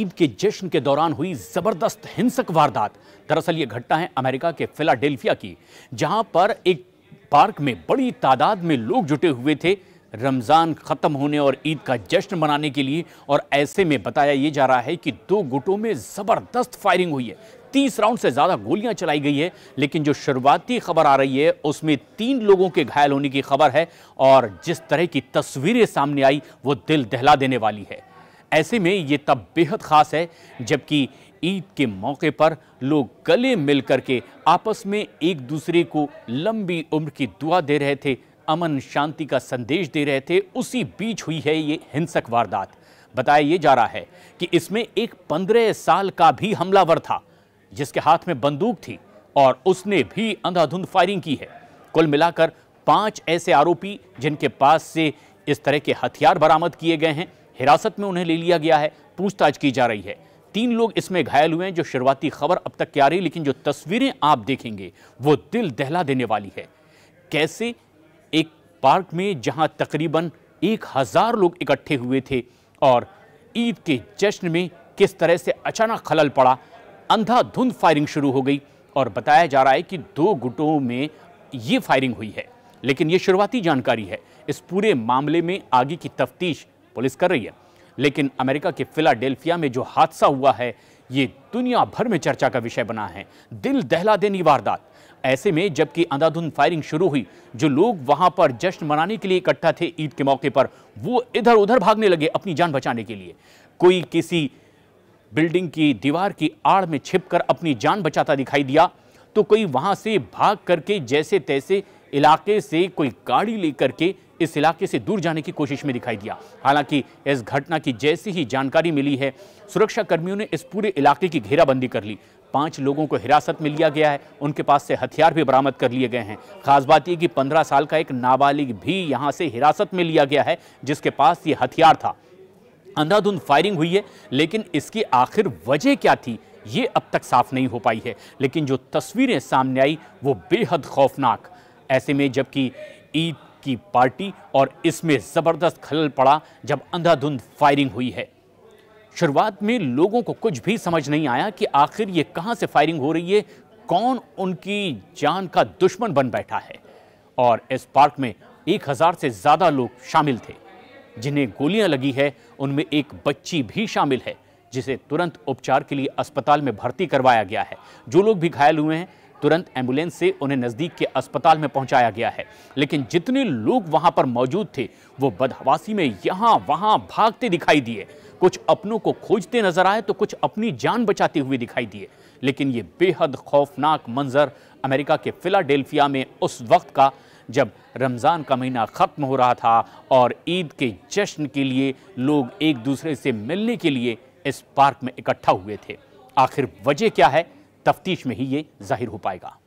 ईद के जश्न के दौरान हुई जबरदस्त हिंसक वारदात दरअसल ये घटना है अमेरिका के फिलाडेल्फिया की जहां पर एक पार्क में बड़ी तादाद में लोग जुटे हुए थे रमज़ान ख़त्म होने और ईद का जश्न मनाने के लिए और ऐसे में बताया ये जा रहा है कि दो गुटों में ज़बरदस्त फायरिंग हुई है तीस राउंड से ज़्यादा गोलियां चलाई गई है लेकिन जो शुरुआती खबर आ रही है उसमें तीन लोगों के घायल होने की खबर है और जिस तरह की तस्वीरें सामने आई वो दिल दहला देने वाली है ऐसे में ये तब बेहद ख़ास है जबकि ईद के मौके पर लोग गले मिल के आपस में एक दूसरे को लंबी उम्र की दुआ दे रहे थे अमन शांति का संदेश दे रहे थे उसी बीच हुई है ये हिंसक वारदात बताया ये जा रहा है कि इसमें एक पंद्रह साल का भी हमलावर था जिसके हाथ में बंदूक थी और उसने भी अंधाधुंध फायरिंग की है कुल मिलाकर पांच ऐसे आरोपी जिनके पास से इस तरह के हथियार बरामद किए गए हैं हिरासत में उन्हें ले लिया गया है पूछताछ की जा रही है तीन लोग इसमें घायल हुए हैं जो शुरुआती खबर अब तक की आ रही लेकिन जो तस्वीरें आप देखेंगे वो दिल दहला देने वाली है कैसे एक पार्क में जहां तकरीबन एक हज़ार लोग इकट्ठे हुए थे और ईद के जश्न में किस तरह से अचानक खलल पड़ा अंधाधुंध फायरिंग शुरू हो गई और बताया जा रहा है कि दो गुटों में ये फायरिंग हुई है लेकिन ये शुरुआती जानकारी है इस पूरे मामले में आगे की तफ्तीश पुलिस कर रही है लेकिन अमेरिका के फिलाडेल्फिया में जो हादसा हुआ है ये दुनिया भर में चर्चा का विषय बना है दिल दहला देनी वारदात ऐसे में जबकि अंधाधुंध फायरिंग शुरू हुई जो लोग वहां पर जश्न मनाने के लिए इकट्ठा थे ईद के मौके पर वो इधर उधर भागने लगे अपनी जान बचाने के लिए कोई किसी बिल्डिंग की दीवार की आड़ में छिपकर अपनी जान बचाता दिखाई दिया तो कोई वहां से भाग करके जैसे तैसे इलाके से कोई गाड़ी लेकर के इस इलाके से दूर जाने की कोशिश में दिखाई दिया हालांकि इस घटना की जैसी ही जानकारी मिली है सुरक्षा कर्मियों ने इस पूरे इलाके की घेराबंदी कर ली पांच लोगों को हिरासत में लिया गया है उनके पास से हथियार भी बरामद कर लिए गए हैं खास बात यह कि पंद्रह साल का एक नाबालिग भी यहां से हिरासत में लिया गया है जिसके पास ये हथियार था अंधाधुंध फायरिंग हुई है लेकिन इसकी आखिर वजह क्या थी ये अब तक साफ नहीं हो पाई है लेकिन जो तस्वीरें सामने आई वो बेहद खौफनाक ऐसे में जबकि ईद की पार्टी और इसमें ज़बरदस्त खलल पड़ा जब अंधाधुंध फायरिंग हुई है शुरुआत में लोगों को कुछ भी समझ नहीं आया कि आखिर ये कहां से फायरिंग हो रही है कौन उनकी जान का दुश्मन बन बैठा है और इस पार्क में एक हज़ार से ज़्यादा लोग शामिल थे जिन्हें गोलियां लगी है उनमें एक बच्ची भी शामिल है जिसे तुरंत उपचार के लिए अस्पताल में भर्ती करवाया गया है जो लोग भी घायल हुए हैं तुरंत एम्बुलेंस से उन्हें नज़दीक के अस्पताल में पहुंचाया गया है लेकिन जितने लोग वहां पर मौजूद थे वो बदहवासी में यहां वहां भागते दिखाई दिए कुछ अपनों को खोजते नजर आए तो कुछ अपनी जान बचाते हुए दिखाई दिए लेकिन ये बेहद खौफनाक मंजर अमेरिका के फिलाडेल्फिया में उस वक्त का जब रमज़ान का महीना ख़त्म हो रहा था और ईद के जश्न के लिए लोग एक दूसरे से मिलने के लिए इस पार्क में इकट्ठा हुए थे आखिर वजह क्या है तफ्तीश में ही ये जाहिर हो पाएगा